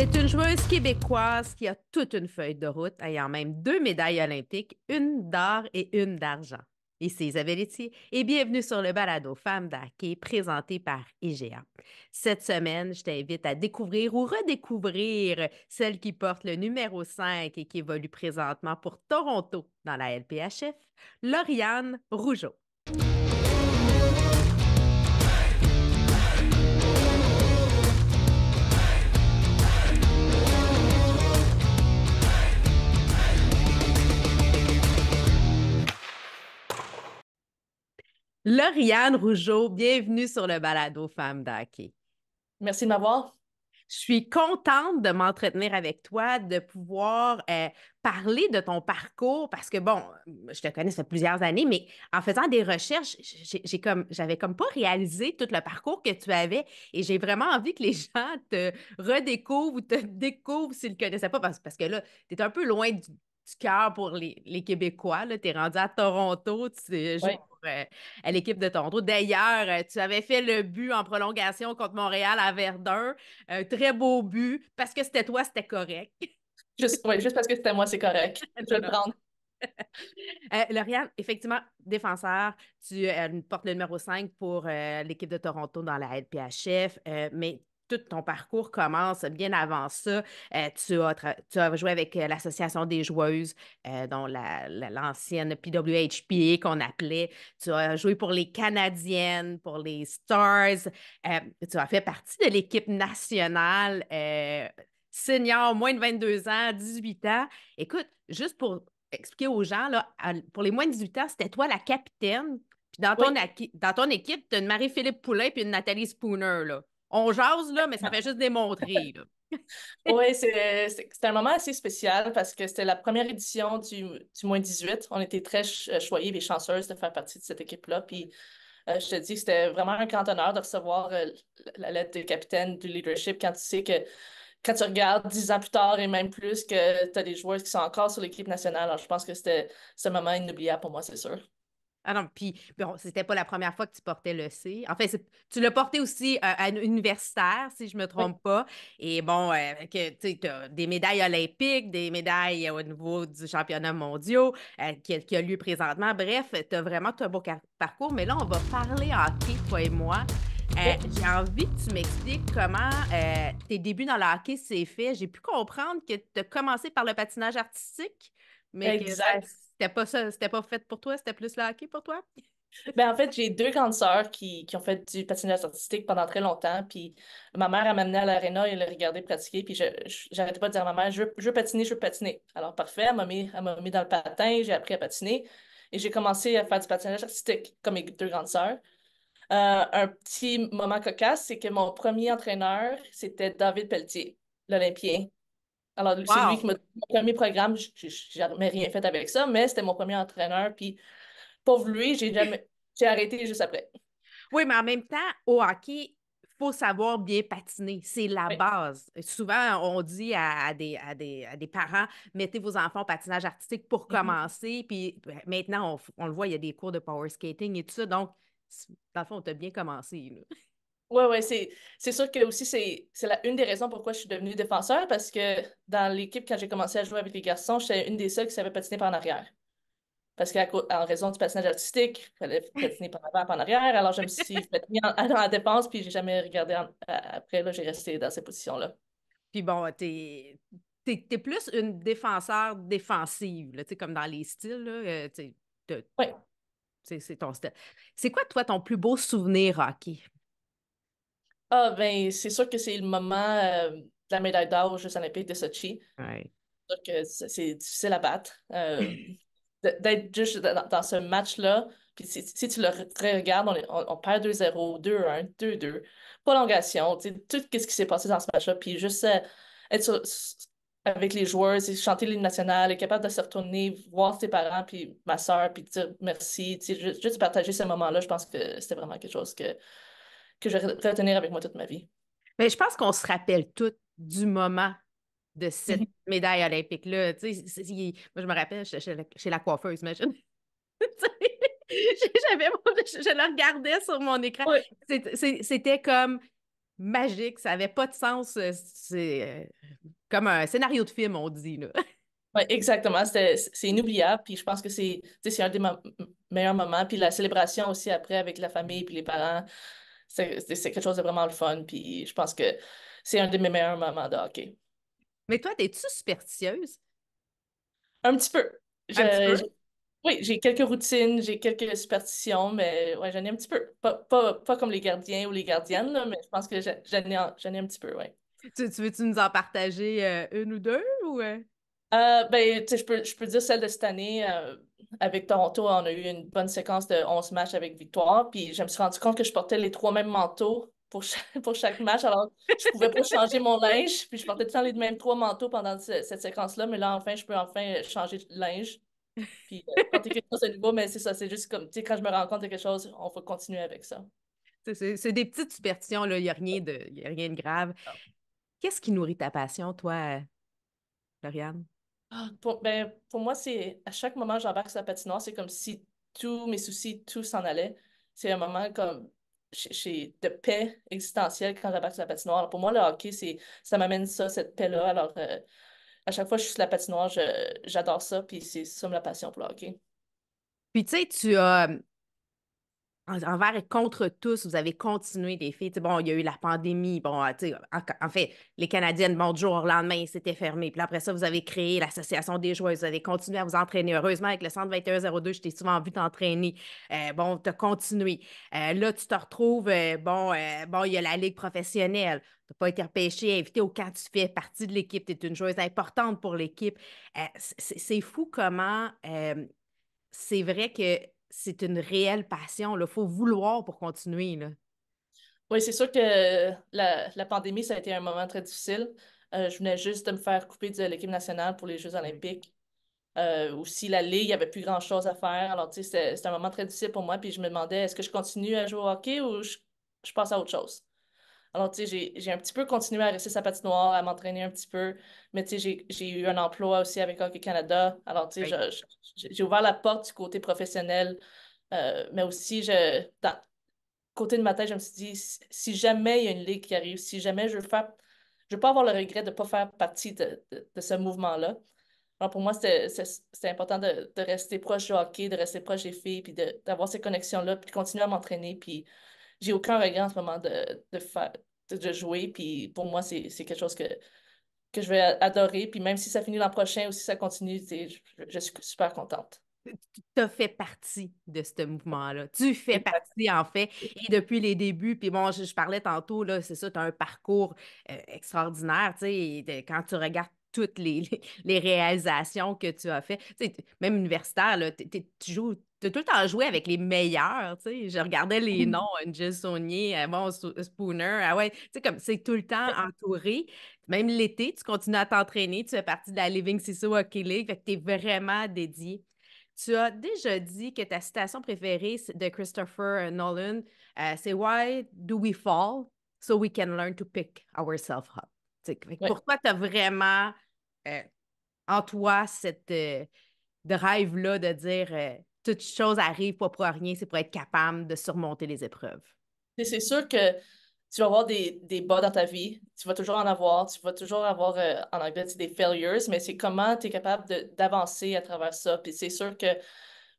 C'est une joueuse québécoise qui a toute une feuille de route, ayant même deux médailles olympiques, une d'or et une d'argent. Ici Isabelle Etier et bienvenue sur le balado Femmes d'Hockey présenté par IGA. Cette semaine, je t'invite à découvrir ou redécouvrir celle qui porte le numéro 5 et qui évolue présentement pour Toronto dans la LPHF, Lauriane Rougeau. Lauriane Rougeau, bienvenue sur le balado Femmes d'Hockey. Merci de m'avoir. Je suis contente de m'entretenir avec toi, de pouvoir euh, parler de ton parcours parce que, bon, je te connais, ça plusieurs années, mais en faisant des recherches, j'ai comme, j'avais comme pas réalisé tout le parcours que tu avais et j'ai vraiment envie que les gens te redécouvrent ou te découvrent s'ils ne connaissaient pas parce, que là, tu es un peu loin du, cœur pour les, les Québécois. Tu es rendu à Toronto, tu sais, euh, à l'équipe de Toronto. D'ailleurs, euh, tu avais fait le but en prolongation contre Montréal à Verdun. très beau but. Parce que c'était toi, c'était correct. juste, juste parce que c'était moi, c'est correct. Je vais le prendre. Euh, Lauriane, effectivement, défenseur, tu portes le numéro 5 pour l'équipe de Toronto dans la LPHF, mais tout ton parcours commence bien avant ça. Euh, tu, as joué avec euh, l'Association des joueuses, euh, dont l'ancienne PWHPA qu'on appelait. Tu as joué pour les Canadiennes, pour les Stars. tu as fait partie de l'équipe nationale senior, moins de 22 ans, 18 ans. Écoute, juste pour expliquer aux gens, là, pour les moins de 18 ans, c'était toi la capitaine. Puis dans ton, équipe, tu as une Marie-Philippe Poulin et une Nathalie Spooner. Là. On jase, là, mais ça ah. fait juste démontrer. oui, c'est un moment assez spécial parce que c'était la première édition du, moins 18. On était très euh, choyés et chanceuses de faire partie de cette équipe-là. Puis euh, je te dis, que c'était vraiment un grand honneur de recevoir euh, la lettre du capitaine du leadership quand tu sais que quand tu regardes dix ans plus tard et même plus que tu as des joueurs qui sont encore sur l'équipe nationale. Alors je pense que c'était ce moment inoubliable pour moi, c'est sûr. Ah non, puis bon, c'était pas la première fois que tu portais le C. En fait, tu l'as porté aussi euh, à un universitaire, si je me trompe pas. Et bon, que euh, tu as des médailles olympiques, des médailles au niveau du championnat mondial euh, qui, a lieu présentement. Bref, tu as vraiment un beau parcours. Mais là, on va parler hockey, toi et moi. Oh. j'ai envie que tu m'expliques comment tes débuts dans le hockey s'est fait. J'ai pu comprendre que tu as commencé par le patinage artistique, mais c'était pas ça, pas fait pour toi, c'était plus le hockey pour toi? Ben, en fait, j'ai deux grandes sœurs qui, ont fait du patinage artistique pendant très longtemps. Puis ma mère, m'a amené à l'aréna et elle regardé pratiquer. Puis j'arrêtais pas de dire à ma mère, je veux, patiner, je veux patiner. Alors, parfait, elle m'a mis, dans le patin, j'ai appris à patiner. Et j'ai commencé à faire du patinage artistique comme mes deux grandes sœurs. Euh, un petit moment cocasse, c'est que mon premier entraîneur, c'était David Pelletier, l'Olympien, alors, c'est lui qui m'a mon premier programme. Je jamais rien fait avec ça, mais c'était mon premier entraîneur. Puis, pauvre lui, j'ai jamais... arrêté juste après. Oui, mais en même temps, au hockey, faut savoir bien patiner. C'est la base. Souvent, on dit à, des, à, des, parents, mettez vos enfants au patinage artistique pour mm-hmm. commencer. Puis ben, maintenant, on, le voit, il y a des cours de power skating et tout ça. Donc, dans le fond, on t'a bien commencé. Oui, oui, c'est, c'est sûr que aussi, c'est, c'est la, une des raisons pourquoi je suis devenue défenseur, parce que dans l'équipe, quand j'ai commencé à jouer avec les garçons, j'étais une des seules qui savait patiner par en arrière. Parce qu'en raison du patinage artistique, il fallait patiner par avant, par en arrière. Alors, je me suis mis en, dans défense, puis j'ai jamais regardé après. Là, j'ai resté dans cette position-là. Puis bon, tu t'es, plus une défenseur défensive, là, comme dans les styles. Euh, oui. C'est ton style. C'est quoi, toi, ton plus beau souvenir hockey? Ah, ben, c'est sûr que c'est le moment euh, de la médaille d'or aux Jeux Olympiques de Sochi. Ouais. Donc, euh, c'est difficile à battre. Euh, d'être juste dans, ce match-là, puis si, tu le regardes, on, perd 2-0, 2-1, 2-2, prolongation, tout ce qui s'est passé dans ce match-là, puis juste euh, être avec les joueurs, chanter l'hymne national, être capable de se retourner, voir ses parents, puis ma soeur, puis dire merci, juste, juste partager ce moment-là, je pense que c'était vraiment quelque chose que que je vais retenir avec moi toute ma vie. Mais je pense qu'on se rappelle tout du moment de cette mhm. médaille olympique-là. Moi, je me rappelle, chez la, chez la coiffeuse, imagine. je, la regardais sur mon écran. C'était comme magique, ça n'avait pas de sens. Euh, c'est euh, comme un scénario de film, on dit. Là. Oui, exactement. C'est inoubliable. Puis je pense que c'est un des meilleurs moments. Puis la célébration aussi après avec la famille puis les parents c'est quelque chose de vraiment le fun. Puis je pense que c'est un de mes meilleurs moments de hockey. Mais toi, es-tu superstitieuse? Un petit peu. Oui, j'ai quelques routines, j'ai quelques superstitions, mais ouais, j'en ai un petit peu. Pas, comme les gardiens ou les gardiennes, là, mais je pense que j'en ai, un petit peu, Tu, veux-tu nous en partager euh, une ou deux? Ou... Euh? Euh, ben, je peux, je peux dire celle de cette année. Euh, avec Toronto, on a eu une bonne séquence de 11 matchs avec victoire. Puis je me suis rendu compte que je portais les trois mêmes manteaux pour chaque, pour chaque match. Alors, je ne pouvais pas changer mon linge. Puis je portais tout les mêmes trois manteaux pendant cette séquence-là. Mais là, enfin, je peux enfin changer de linge. Puis euh, porter quelque chose nouveau. Mais c'est ça, c'est juste comme, quand je me rends compte de quelque chose, on va continuer avec ça. C'est des petites superstitions, là. Il n'y a, rien de, a rien de grave. Ah. Qu'est-ce qui nourrit ta passion, toi, Lauriane? Ah, pour, ben, pour moi, c'est à chaque moment que j'embarque sur la patinoire, c'est comme si tous mes soucis, tout s'en allait. C'est un moment comme de paix existentielle quand j'embarque sur la patinoire. pour moi, le hockey, c'est, ça m'amène ça, cette paix-là. Alors, euh, à chaque fois que je suis sur la patinoire, j'adore ça, puis c'est ça ma passion pour le hockey. Puis tu sais, tu as envers et contre tous, vous avez continué les filles. bon, il y a eu la pandémie. Bon, euh, en, en, fait, les Canadiennes, bon, du jour au lendemain, c'était fermé. Puis après ça, vous avez créé l'Association des joueuses. Vous avez continué à vous entraîner. Heureusement, avec le centre 2102, je t'ai souvent vu t'entraîner. Euh, bon, tu as continué. Euh, là, tu te retrouves, euh, bon, bon, il y a la Ligue professionnelle. Tu n'as pas été repêché, invité au camp, tu fais partie de l'équipe, tu es une joueuse importante pour l'équipe. c'est fou comment c'est vrai que c'est une réelle passion. Il faut vouloir pour continuer. Oui, c'est sûr que la, la, pandémie, ça a été un moment très difficile. Euh, je venais juste de me faire couper de l'équipe nationale pour les Jeux olympiques. Ou euh, aussi, la Ligue, il avait plus grand-chose à faire. Alors, tu sais, c'était un moment très difficile pour moi. Puis je me demandais, est-ce que je continue à jouer au hockey ou je, je passe à autre chose? Alors, tu sais, j'ai un petit peu continué à rester sa patinoire, à m'entraîner un petit peu. Mais, tu sais, j'ai eu un emploi aussi avec Hockey Canada. Alors, tu sais, j'ai ouvert la porte du côté professionnel. Euh, mais aussi, je, côté de ma tête, je me suis dit, si, jamais il y a une ligue qui arrive, si jamais je veux faire, je veux pas avoir le regret de ne pas faire partie de, ce mouvement-là. Alors, pour moi, c'est important de, de, rester proche du hockey, de rester proche des filles, puis d'avoir ces connexions-là, puis de continuer à m'entraîner, puis j'ai aucun regret en ce moment de, de, de jouer. Puis pour moi, c'est quelque chose que, que je vais adorer. Puis même si ça finit l'an prochain ou si ça continue, je, suis super contente tu as fait partie de ce mouvement-là. Tu fais partie, en fait, et depuis les débuts. Puis bon, je, parlais tantôt, là, c'est ça, tu as un parcours euh, extraordinaire. Tu sais, quand tu regardes toutes les, les, réalisations que tu as faites. Tu même universitaire, tu joues tu tout le temps joué avec les meilleurs, Je regardais les noms, Angel euh, Saunier, euh, bon, euh, Spooner, ah ouais, tu sais, comme c'est tout le temps entouré. Même l'été, tu continues à t'entraîner, tu fais partie de la Living Ciso Hockey League, fait tu es vraiment dédié. Tu as déjà dit que ta citation préférée de Christopher Nolan, c'est « Why do we fall? So we can learn to pick ourselves up ». Pour toi, tu as vraiment euh, en toi cette euh, drive là de dire euh, toutes choses arrivent pas pour rien, c'est pour être capable de surmonter les épreuves? C'est sûr que tu vas avoir des, des, bas dans ta vie, tu vas toujours en avoir, tu vas toujours avoir en anglais des failures, mais c'est comment tu es capable d'avancer à travers ça. Puis c'est sûr que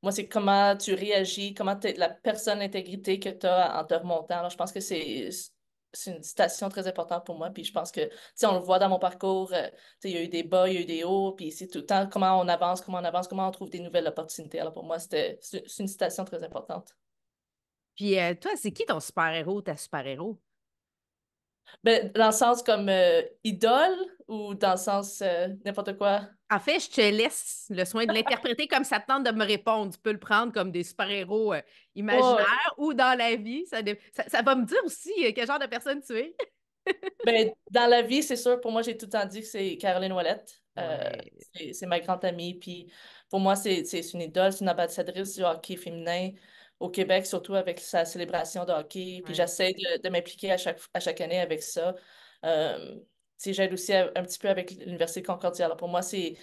moi, c'est comment tu réagis, comment la personne, intégrité que tu as en te remontant. Alors, je pense que c'est c'est une citation très importante pour moi. Puis je pense que, tu on le voit dans mon parcours, euh, sais, il y a eu des bas, il y a eu des hauts, puis c'est tout le temps comment on avance, comment on avance, comment on trouve des nouvelles opportunités. Alors pour moi, c'est une citation très importante. Puis euh, toi, c'est qui ton super-héros, ta super-héros? Ben, dans le sens comme euh, idole ou dans le sens euh, n'importe quoi? En fait, je te laisse le soin de l'interpréter comme ça tente de me répondre. Tu peux le prendre comme des super-héros euh, imaginaires ou dans la vie. Ça, ça, va me dire aussi quel genre de personne tu es. ben, dans la vie, c'est sûr, pour moi, j'ai tout le temps dit que c'est Caroline Ouellette. C'est ma grande amie. Puis pour moi, c'est une idole, c'est une ambassadrice du hockey féminin au Québec, surtout avec sa célébration de hockey. Puis j'essaie de, m'impliquer à chaque, à chaque année avec ça. Euh, j'aide aussi un petit peu avec l'Université Concordia. Alors pour moi, c'est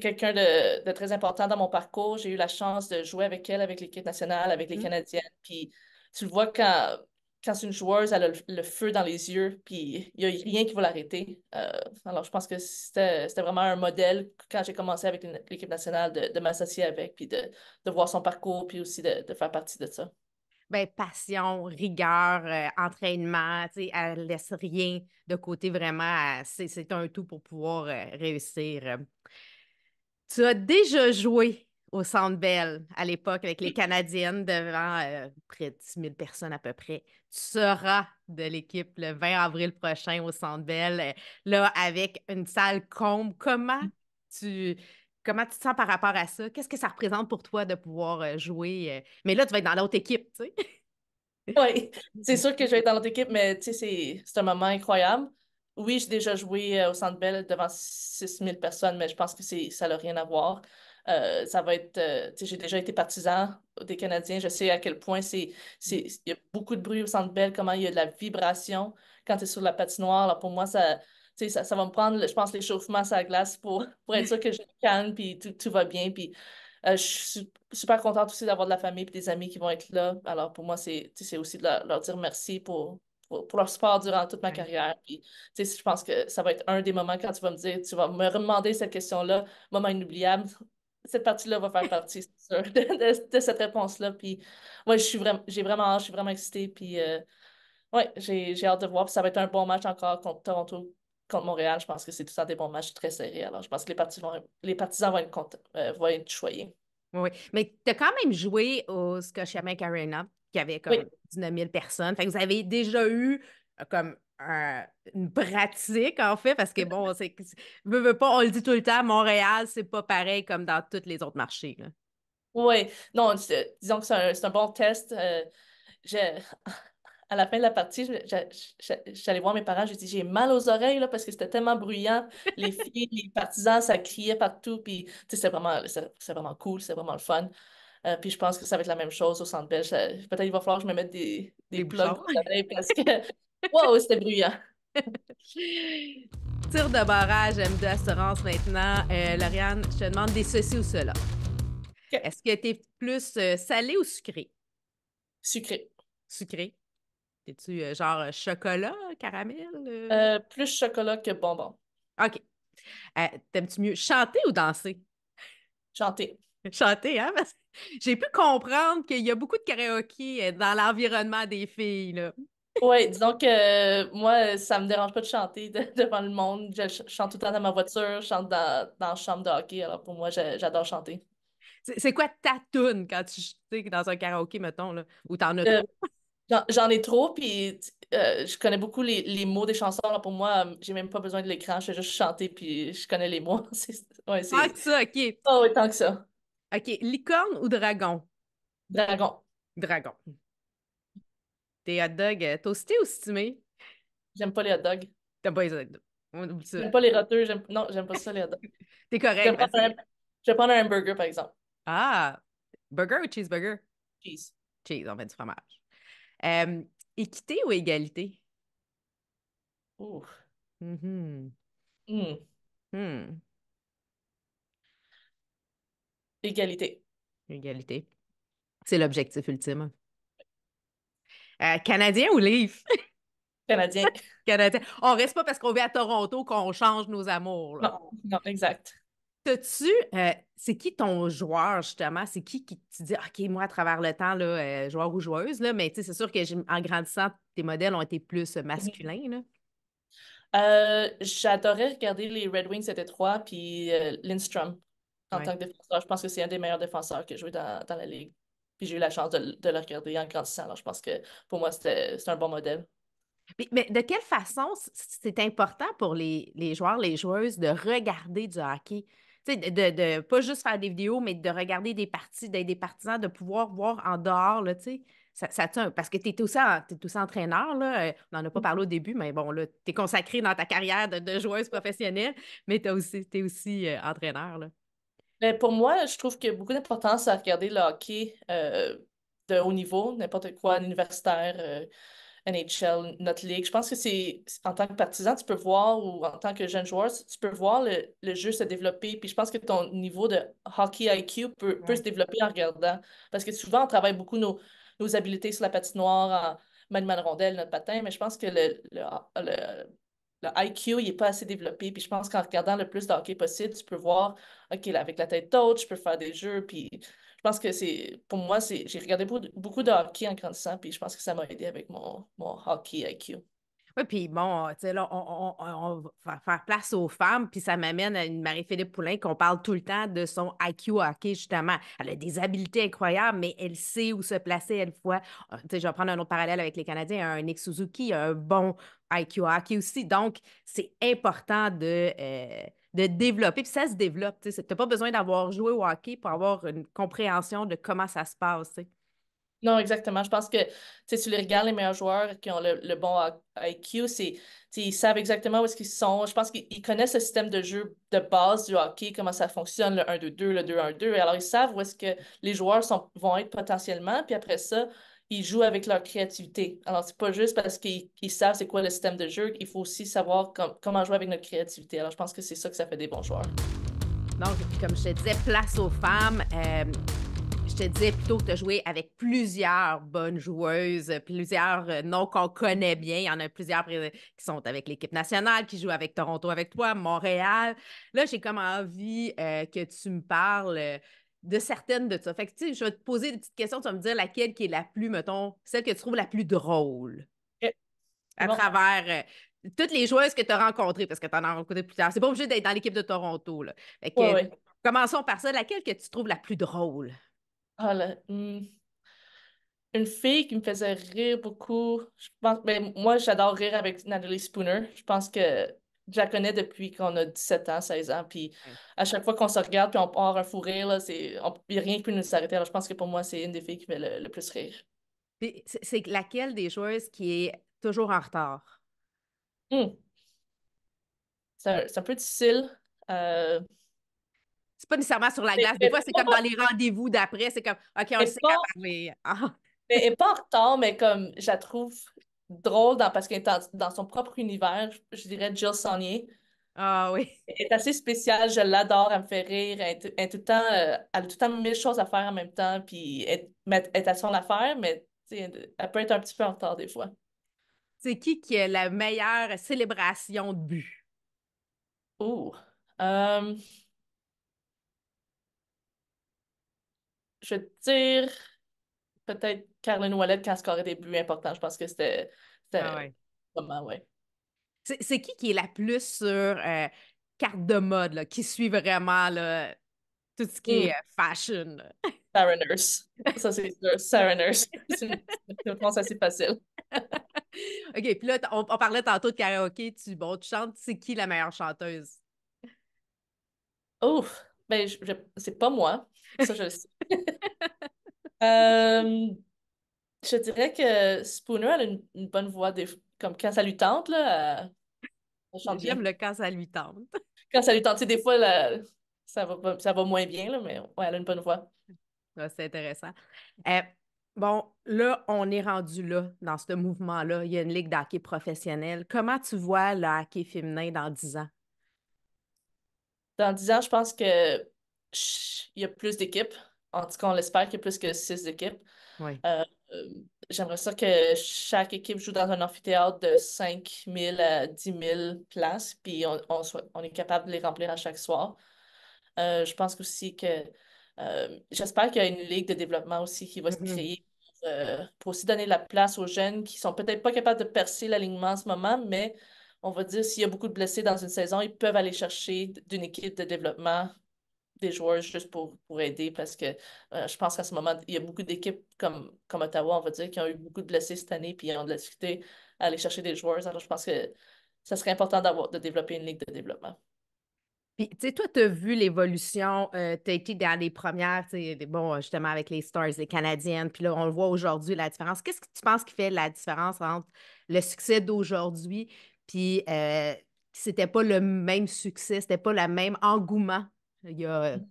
quelqu'un de, de, très important dans mon parcours. J'ai eu la chance de jouer avec elle, avec l'équipe nationale, avec les mmh. Canadiennes. Puis tu le vois quand quand c'est une joueuse, elle a le, feu dans les yeux, puis il n'y a rien qui va l'arrêter. Euh, alors, je pense que c'était vraiment un modèle quand j'ai commencé avec l'équipe nationale de, m'associer avec, puis de, voir son parcours, puis aussi de, faire partie de ça. Bien, passion, rigueur, euh, tu entraînement, elle ne laisse rien de côté vraiment. C'est un tout pour pouvoir euh, réussir. Tu as déjà joué au Centre Bell à l'époque avec les Canadiennes devant euh, près de 10 000 personnes à peu près. Tu seras de l'équipe le 20 avril prochain au Centre Bell, euh, là, avec une salle comble. Comment tu, comment tu te sens par rapport à ça? Qu'est-ce que ça représente pour toi de pouvoir euh, jouer? Mais là, tu vas être dans l'autre équipe, tu sais. oui, c'est sûr que je vais être dans l'autre équipe, mais tu sais, c'est un moment incroyable. Oui, j'ai déjà joué au Centre Bell devant 6 000 personnes, mais je pense que ça n'a rien à voir. Euh, ça va être, euh, j'ai déjà été partisan des Canadiens, je sais à quel point c'est, il y a beaucoup de bruit au Centre Bell, comment il y a de la vibration quand tu es sur la patinoire. Alors pour moi, ça, ça va me prendre, je pense, l'échauffement à la glace pour, pour être sûr que je me calme, puis tout, tout va bien. Puis euh, je suis super contente aussi d'avoir de la famille et des amis qui vont être là. Alors pour moi, c'est, c'est aussi de leur, dire merci pour, pour, leur support durant toute ma carrière. Puis, je pense que ça va être un des moments quand tu vas me dire, tu vas me demander cette question-là, moment inoubliable cette partie-là va faire partie, c'est sûr, de, cette réponse-là. Puis, je suis vraiment, j'ai vraiment je suis vraiment excitée. Puis, euh, ouais, j'ai, hâte de voir. ça va être un bon match encore contre Toronto, contre Montréal. Je pense que c'est tout ça des bons matchs très serrés. Alors, je pense que les, les partisans vont être, euh, vont être choyés. Oui, mais tu as quand même joué au Scotiabank Arena, qui avait comme même 19 000 personnes. Fait que vous avez déjà eu euh, comme une pratique, en fait, parce que bon, c'est, pas, on le dit tout le temps, Montréal, c'est pas pareil comme dans tous les autres marchés. Oui, non, disons que c'est un, bon test. Euh, à la fin de la partie, j'allais voir mes parents, j'ai dit j'ai mal aux oreilles là, parce que c'était tellement bruyant. Les filles, les partisans, ça criait partout. Puis, c'est vraiment, c'est vraiment cool, c'est vraiment le fun. Euh, puis je pense que ça va être la même chose au Centre Belge. Peut-être il va falloir que je me mette des, des, parce que wow, c'était bruyant. Tire de barrage M2 Assurance maintenant. Euh, Lauriane, je te demande des ceci ou cela. Est-ce que tu es plus euh, salé ou sucré? Sucré. Sucré. Es-tu euh, genre chocolat, caramel? Euh? plus chocolat que bonbon. OK. T'aimes-tu mieux chanter ou danser? Chanter. Chanter, hein? Parce que j'ai pu comprendre qu'il y a beaucoup de karaoké dans l'environnement des filles. Là. Oui, disons que euh, moi, euh, ça me dérange pas de chanter devant le monde. Je chante tout le temps dans ma voiture, je chante dans, dans la chambre de hockey. Alors pour moi, j'adore chanter. C'est quoi ta toune quand tu tu dans un karaoké, mettons, là, où t'en as euh, trop? j'en ai trop, puis je connais beaucoup les, les mots des chansons. Alors pour moi, j'ai même pas besoin de l'écran. Je fais juste chanter, puis je connais les mots. C'est, ouais, ah, ça, OK. Ah oui, tant que ça. OK, licorne ou dragon? Dragon. Dragon. Les hot dogs euh, toastés ou stimés? J'aime pas les hot dogs. T'aimes pas les hot dogs? J'aime pas les roteux. Non, j'aime pas ça, les hot dogs. T'es correct. Je vais, prendre un... Je burger, par exemple. Ah! Burger ou cheeseburger? Cheese. Cheese, on fait du fromage. équité ou égalité? Ouh. Mm-hmm. Hmm. -hmm. Égalité. Égalité. C'est l'objectif ultime. Euh, Canadien ou livre? Canadien. Canadien. On reste pas parce qu'on vit à Toronto qu'on change nos amours. Non, exact. T'as-tu, euh, c'est qui ton joueur justement? C'est qui qui te dit, OK, moi, à travers le temps, là, euh, joueur ou joueuse, là, mais c'est sûr que en grandissant, tes modèles ont été plus masculins. J'adorais regarder les Red Wings, c'était trois, puis Lindstrom en tant que défenseur. Je pense que c'est un des meilleurs défenseurs qui a joué dans la ligue. Puis j'ai eu la chance de, de, le regarder en grandissant. Alors, je pense que pour moi, c'est un bon modèle. Mais, de quelle façon c'est important pour les, les, joueurs, les joueuses de regarder du hockey? de, de pas juste faire des vidéos, mais de regarder des parties, d'être des partisans, de pouvoir voir en dehors, là, tu Ça, ça parce que tu es, es, aussi entraîneur, là. Euh, on n'en a pas mm-hmm. parlé au début, mais bon, là, tu es consacré dans ta carrière de, joueuse professionnelle, mais tu es aussi, es aussi euh, entraîneur. Là. Ben, pour moi, je trouve qu'il y a beaucoup d'importance à regarder le hockey euh, de haut niveau, n'importe quoi, universitaire, euh, NHL, notre ligue. Je pense que c'est en tant que partisan, tu peux voir, ou en tant que jeune joueur, tu peux voir le, jeu se développer. Puis je pense que ton niveau de hockey IQ peut, se développer en regardant. Parce que souvent, on travaille beaucoup nos, nos habiletés sur la patinoire, en maniement de rondelle, notre patin, mais je pense que le, le le IQ, il n'est pas assez développé. Puis je pense qu'en regardant le plus de hockey possible, tu peux voir, OK, avec la tête haute, je peux faire des jeux. Puis je pense que c'est, pour moi, c'est, j'ai regardé beaucoup de hockey en grandissant, puis je pense que ça m'a aidé avec mon, mon hockey IQ. Oui, puis bon, tu sais, là, on, va faire place aux femmes, puis ça m'amène à une Marie-Philippe Poulain qu'on parle tout le temps de son IQ hockey, justement. Elle a des habiletés incroyables, mais elle sait où se placer, elle fois. Ah, tu sais, je vais prendre un autre parallèle avec les Canadiens, un Nick Suzuki, un bon IQ hockey aussi. Donc, c'est important de... Euh, de développer. Puis ça se développe. Tu sais, n'as pas besoin d'avoir joué au hockey pour avoir une compréhension de comment ça se passe. sais. Non, exactement. Je pense que tu les regardes, les meilleurs joueurs qui ont le, bon IQ, c'est ils savent exactement où est-ce qu'ils sont. Je pense qu'ils connaissent le système de jeu de base du hockey, comment ça fonctionne, le 1-2-2, le 2-1-2. Alors, ils savent où est-ce que les joueurs sont, vont être potentiellement. Puis après ça, ils jouent avec leur créativité. Alors, c'est pas juste parce qu'ils savent c'est quoi le système de jeu, il faut aussi savoir comment jouer avec notre créativité. Alors, je pense que c'est ça que ça fait des bons joueurs. Donc, comme je te disais, place aux femmes. Euh, te disais plutôt que tu as joué avec plusieurs bonnes joueuses, euh, plusieurs euh, noms qu'on connaît bien. Il y en a plusieurs qui sont avec l'équipe nationale, qui jouent avec Toronto avec toi, Montréal. Là, j'ai comme envie euh, que tu me parles de certaines de ça. Fait que, tu sais, je vais te poser des petites questions, tu vas me dire laquelle qui est la plus, mettons, celle que tu trouves la plus drôle eh, à travers toutes les joueuses que tu as rencontrées, parce que tu en as rencontré tard C'est pas obligé d'être dans l'équipe de Toronto, Commençons par ça. Laquelle que tu trouves la plus drôle? Ah, hmm. Une fille qui me faisait rire beaucoup. Je pense, mais ben, moi, j'adore rire avec Natalie Spooner. Je pense que je la connais depuis qu'on a 17 ans, 16 ans. Puis à chaque fois qu'on se regarde puis on part un fou rire, il n'y a rien qui peut nous arrêter. Alors, je pense que pour moi, c'est une des filles qui fait le, plus rire. C'est laquelle des joueuses qui est toujours en retard? Hmm. C'est un, un, peu difficile. Euh, c'est pas nécessairement sur la glace. Des fois, c'est comme dans les rendez-vous d'après, c'est comme OK, on sait pas ah. Mais Elle pas en mais comme je la trouve drôle dans, parce qu'elle est dans, son propre univers, je, dirais Jill Saunier. Ah oui. Elle est assez spéciale, je l'adore, elle me fait rire, elle, tout temps, euh, a tout le temps mille choses à faire en même temps, puis elle, est à son affaire, mais elle peut être un petit peu en retard des fois. C'est qui qui a la meilleure célébration de but? Oh! je tire peut-être Caroline Wallet quand elle scorait des buts importants. Je pense que c'était. Ah ouais. C'est qui qui est la plus sur euh, carte de mode, là, qui suit vraiment tout ce qui est hmm. euh, fashion? Sarah Ça, c'est sûr. Sarah Nurse. C'est une réponse assez facile. OK, puis là, on, parlait tantôt de karaoké. Tu, bon, tu chantes, c'est qui la meilleure chanteuse? Oh, ben, c'est pas moi. Ça, je le sais. Euh, je dirais que Spooner, elle a une, bonne voix, comme quand ça lui tente, là. le quand ça lui tente. Quand ça lui tente, des fois, là, ça, va, ça va moins bien, mais ouais, elle a une bonne voix. c'est intéressant. Euh, bon, là, on est rendu là, dans ce mouvement-là. Il y a une ligue d'hockey professionnelle. Comment tu vois le hockey féminin dans 10 ans? Dans 10 ans, je pense que il y a plus d'équipes en tout cas, on l'espère qu'il y a plus que six équipes. Oui. Euh, euh, j'aimerais ça que chaque équipe joue dans un amphithéâtre de 5 000 à 10 000 places, puis on, soit, on est capable de les remplir à chaque soir. Euh, je pense aussi que j'espère qu'il y a une ligue de développement aussi qui va se mm-hmm. créer pour, aussi donner la place aux jeunes qui sont peut-être pas capables de percer l'alignement en ce moment, mais on va dire s'il y a beaucoup de blessés dans une saison, ils peuvent aller chercher d'une équipe de développement des joueurs juste pour, aider parce que euh, je pense qu'à ce moment, il y a beaucoup d'équipes comme, comme Ottawa, on va dire, qui ont eu beaucoup de blessés cette année, puis ont de la difficulté à aller chercher des joueurs. Alors, je pense que ça serait important d'avoir de développer une ligue de développement. Puis, tu sais, toi, tu as vu l'évolution. Euh, tu as été dans les premières, bon, justement, avec les Stars, les Canadiennes. Puis là, on le voit aujourd'hui, la différence. Qu'est-ce que tu penses qui fait la différence entre le succès d'aujourd'hui, puis euh, c'était pas le même succès, c'était pas le même engouement il y a euh, mm.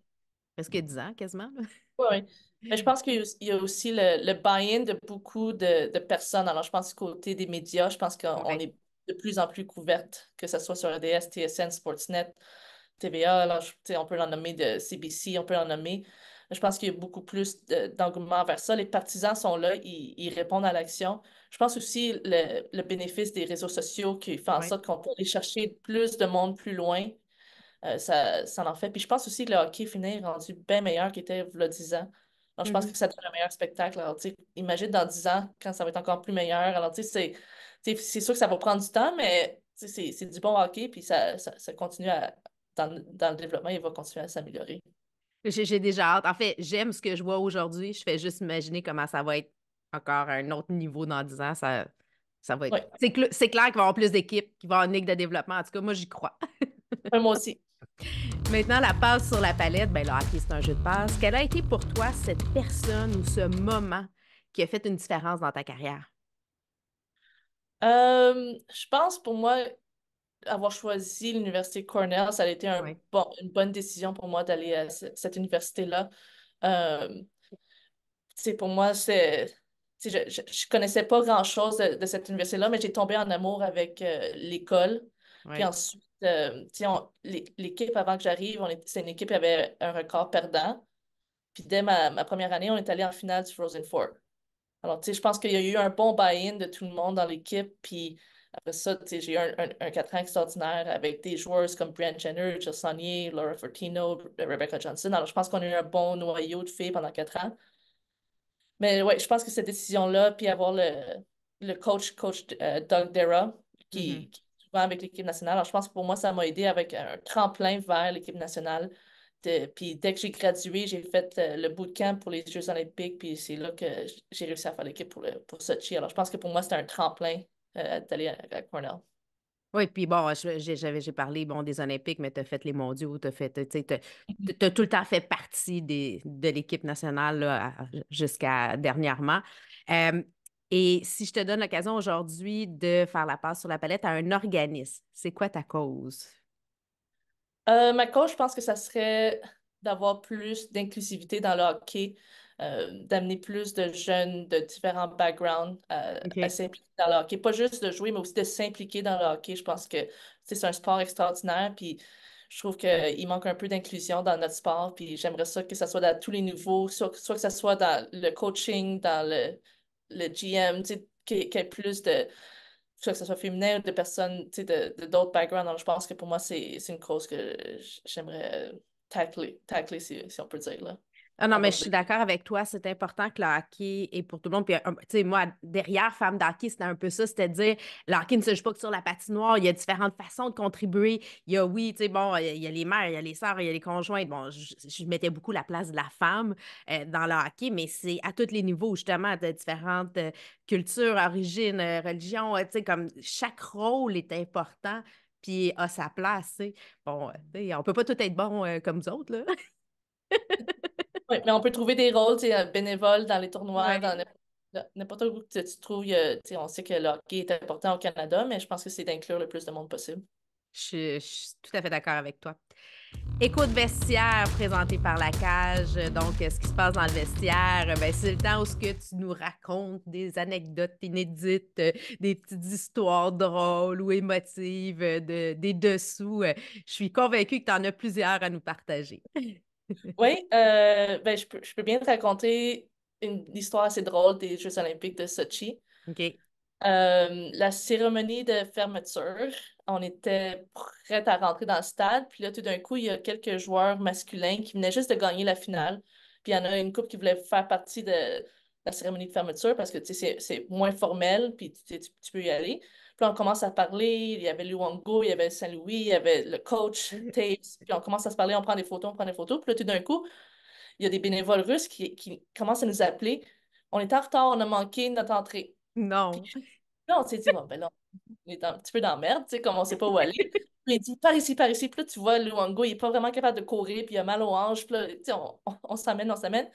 presque 10 ans quasiment. Oui, mais je pense qu'il y a aussi le, buy-in de beaucoup de, personnes. Alors, je pense que côté des médias, je pense qu'on est de plus en plus couverte, que ce soit sur EDS, TSN, Sportsnet, TVA, alors, on peut l'en nommer de CBC, on peut l'en nommer. Je pense qu'il y a beaucoup plus d'engouement vers ça. Les partisans sont là, ils, répondent à l'action. Je pense aussi le, bénéfice des réseaux sociaux qui font en sorte qu'on peut aller chercher plus de monde plus loin euh, ça, ça en fait. Puis je pense aussi que le hockey finit rendu bien meilleur qu'il était il y a 10 ans. Donc, je pense mm-hmm. que ça donne le meilleur spectacle. Alors, imagine dans 10 ans, quand ça va être encore plus meilleur. Alors, tu sais, c'est sûr que ça va prendre du temps, mais c'est du bon hockey, puis ça, continue dans, le développement, il va continuer à s'améliorer. J'ai déjà hâte. En fait, j'aime ce que je vois aujourd'hui. Je fais juste imaginer comment ça va être encore un autre niveau dans 10 ans. Ça, ça va être. C'est clair qu'il va y avoir plus d'équipes, qu'il va y avoir une ligue de développement. En tout cas, moi, j'y crois. moi aussi. Maintenant, la passe sur la palette, ben, là, hockey, c'est un jeu de passe. Quelle a été pour toi cette personne ou ce moment qui a fait une différence dans ta carrière? Euh, je pense pour moi, avoir choisi l'université Cornell, ça a été une bonne décision pour moi d'aller à cette université-là. Euh, c'est pour moi, c'est je, je, connaissais pas grand-chose de, cette université-là, mais j'ai tombé en amour avec euh, l'école. Puis ensuite, euh, l'équipe avant que j'arrive, c'est une équipe qui avait un record perdant. Puis dès ma, première année, on est allé en finale du Frozen Four. Alors, tu je pense qu'il y a eu un bon buy-in de tout le monde dans l'équipe. Puis après ça, j'ai eu un, 4 ans extraordinaire avec des joueurs comme Brian Jenner, Jill Sonnier, Laura Fortino, euh, Rebecca Johnson. Alors, je pense qu'on a eu un bon noyau de filles pendant 4 ans. Mais ouais, je pense que cette décision-là, puis avoir le, le coach, coach euh, Doug Dera, qui mm-hmm avec l'équipe nationale. Alors, je pense que pour moi, ça m'a aidé avec un tremplin vers l'équipe nationale. puis dès que j'ai gradué, j'ai fait euh, le bootcamp pour les Jeux olympiques, puis c'est là que j'ai réussi à faire l'équipe pour, ce pour Sochi. Alors, je pense que pour moi, c'était un tremplin euh, d'aller à, Cornell. Oui, puis bon, j'ai parlé bon, des Olympiques, mais tu as fait les mondiaux, tu as fait, mm-hmm. tout le temps fait partie des, de l'équipe nationale jusqu'à dernièrement. Euh, et si je te donne l'occasion aujourd'hui de faire la passe sur la palette à un organisme, c'est quoi ta cause? Euh, ma cause, je pense que ça serait d'avoir plus d'inclusivité dans le hockey, euh, d'amener plus de jeunes de différents backgrounds euh, à s'impliquer dans le hockey. Pas juste de jouer, mais aussi de s'impliquer dans le hockey. Je pense que c'est un sport extraordinaire. Puis je trouve qu'il manque un peu d'inclusion dans notre sport. Puis j'aimerais ça que ça soit dans tous les niveaux, soit que ça soit dans le coaching, dans le, le GM, qui y ait plus de, que ce soit féminin ou de personnes de, de d'autres backgrounds. je pense que pour moi, c'est, une cause que j'aimerais tacler, si, si on peut dire. Là. Ah non, mais je suis d'accord avec toi. C'est important que le hockey est pour tout le monde. Puis, tu sais, moi, derrière Femme d'hockey, c'était un peu ça. C'était dire, le hockey ne se joue pas que sur la patinoire. Il y a différentes façons de contribuer. Il y a, oui, tu sais, bon, il y a les mères, il y a les sœurs, il y a les conjointes. Bon, je, mettais beaucoup la place de la femme euh, dans le hockey, mais c'est à tous les niveaux, justement, de différentes euh, cultures, origines, euh, religions. tu sais, comme chaque rôle est important, puis a sa place. Bon, on peut pas tout être bon comme nous autres, là. Oui, mais on peut trouver des rôles euh, bénévoles dans les tournois, dans n'importe où que tu trouves. Euh, on sait que le hockey est important au Canada, mais je pense que c'est d'inclure le plus de monde possible. Je, suis tout à fait d'accord avec toi. Écho de vestiaire présenté par la cage. Donc, euh, ce qui se passe dans le vestiaire, ben, c'est le temps où ce que tu nous racontes des anecdotes inédites, des petites histoires drôles ou émotives, de, des dessous. Je suis convaincue que tu en as plusieurs à nous partager oui, euh, ben, je, peux, je, peux, bien te raconter une, histoire assez drôle des Jeux olympiques de Sochi. OK. Euh, la cérémonie de fermeture, on était prêts à rentrer dans le stade, puis là, tout d'un coup, il y a quelques joueurs masculins qui venaient juste de gagner la finale, puis il y en a une couple qui voulait faire partie de, la cérémonie de fermeture parce que c'est moins formel, puis tu, peux y aller. Puis on commence à parler, il y avait Luango, il y avait Saint-Louis, il y avait le coach, mm. tapes puis on commence à se parler, on prend des photos, on prend des photos. Puis là, tout d'un coup, il y a des bénévoles russes qui, commencent à nous appeler. On est en retard, on a manqué notre entrée. Non. Non, là, on s'est dit, bon, ben non. On est un petit peu dans merde, tu sais, comme on sait pas où aller. il dit par ici, par ici. Puis là, tu vois, Luango, il est pas vraiment capable de courir, puis il a mal aux hanches. Puis là, tu sais, on, on, s'amène, on s'amène.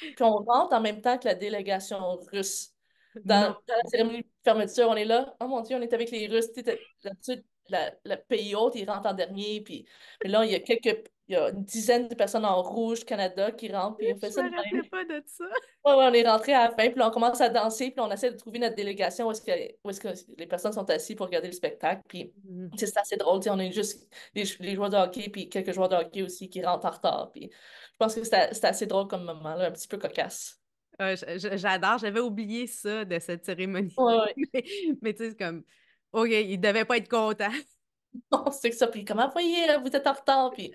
Puis on rentre en même temps que la délégation russe. Dans, la cérémonie de fermeture, on est là. Oh mon Dieu, on est avec les Russes. Tu sais, le pays haute il rentre en dernier. Puis là, il y a quelques il y a une dizaine de personnes en rouge Canada qui rentrent, puis on fait ça. pas ça. Ouais, on est rentré à la fin, puis on commence à danser, puis on essaie de trouver notre délégation où est-ce que, les personnes sont assises pour regarder le spectacle. Puis mm-hmm. c'est assez drôle, on a juste les, joueurs de hockey, puis quelques joueurs de hockey aussi qui rentrent en retard. Puis je pense que c'est assez drôle comme moment, un petit peu cocasse. J'adore, j'avais oublié ça de cette cérémonie. mais, tu sais, comme, OK, il devait pas être contents. On sait que ça. Puis comment voyez, vous êtes en retard. Puis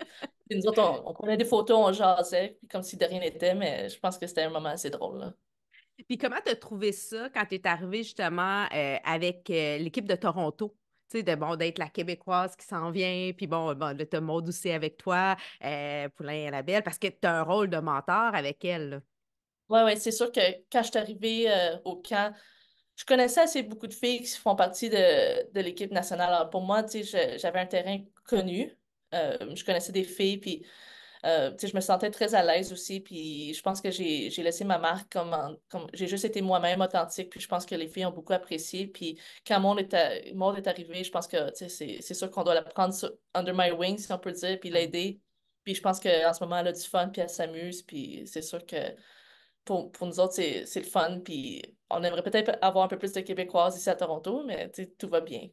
nous autres, on, prenait des photos, on jasait, comme si de rien n'était, mais je pense que c'était un moment assez drôle. Puis comment t'as trouvé ça quand t'es arrivé justement euh, avec euh, l'équipe de Toronto? Tu sais, de bon, d'être la Québécoise qui s'en vient, puis bon, bon te Maud aussi avec toi, euh, Poulain et la Belle, parce que tu t'as un rôle de mentor avec elle. Oui, oui, c'est sûr que quand je suis arrivée au camp, je connaissais assez beaucoup de filles qui font partie de, de l'équipe nationale. Alors pour moi, tu sais, j'avais un terrain connu, euh, je connaissais des filles, puis euh, je me sentais très à l'aise aussi, puis je pense que j'ai laissé ma marque comme, j'ai juste été moi-même authentique, puis je pense que les filles ont beaucoup apprécié. Puis quand mon Monde est arrivé, je pense que c'est sûr qu'on doit la prendre under my wings », si on peut dire, puis l'aider. Puis je pense qu'en ce moment, elle a du fun, puis elle s'amuse, puis c'est sûr que pour, pour nous autres, c'est le fun, puis on aimerait peut-être avoir un peu plus de Québécoises ici à Toronto, mais tout va bien.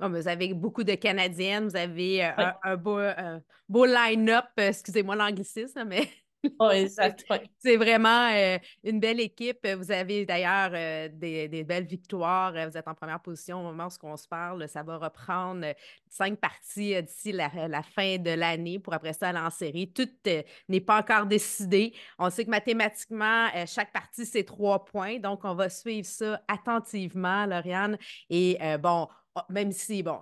Ah, vous avez beaucoup de Canadiennes, vous avez euh, un, beau, euh, beau line-up, euh, excusez-moi l'anglicisme, mais. C'est vraiment une belle équipe. Vous avez d'ailleurs des, belles victoires. Vous êtes en première position au moment où on se parle. Ça va reprendre cinq parties d'ici la, fin de l'année pour après ça aller en série. Tout n'est pas encore décidé. On sait que mathématiquement, chaque partie, c'est trois points. Donc, on va suivre ça attentivement, Lauriane. Et bon, ah, même si, bon,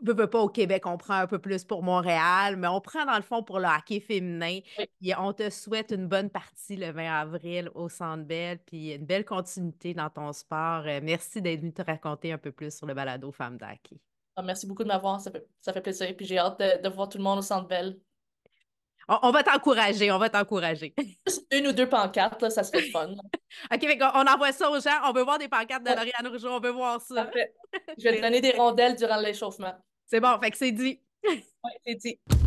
ne peut euh, euh, pas au Québec, on prend un peu plus pour Montréal, mais on prend dans le fond pour le hockey féminin. Et on te souhaite une bonne partie le 20 avril au Centre belle puis une belle continuité dans ton sport. Euh, merci d'être venu te raconter un peu plus sur le balado Femmes d'hockey. Ah, merci beaucoup de m'avoir, ça fait, plaisir. Puis j'ai hâte de, voir tout le monde au Centre belle on, va t'encourager, on va t'encourager. Une ou deux pancartes, là, ça serait fun. OK, on envoie ça aux gens. On veut voir des pancartes de Lauriane Rougeau, on veut voir ça. Je vais te donner des rondelles durant l'échauffement. C'est bon, fait que c'est dit. Oui, c'est dit.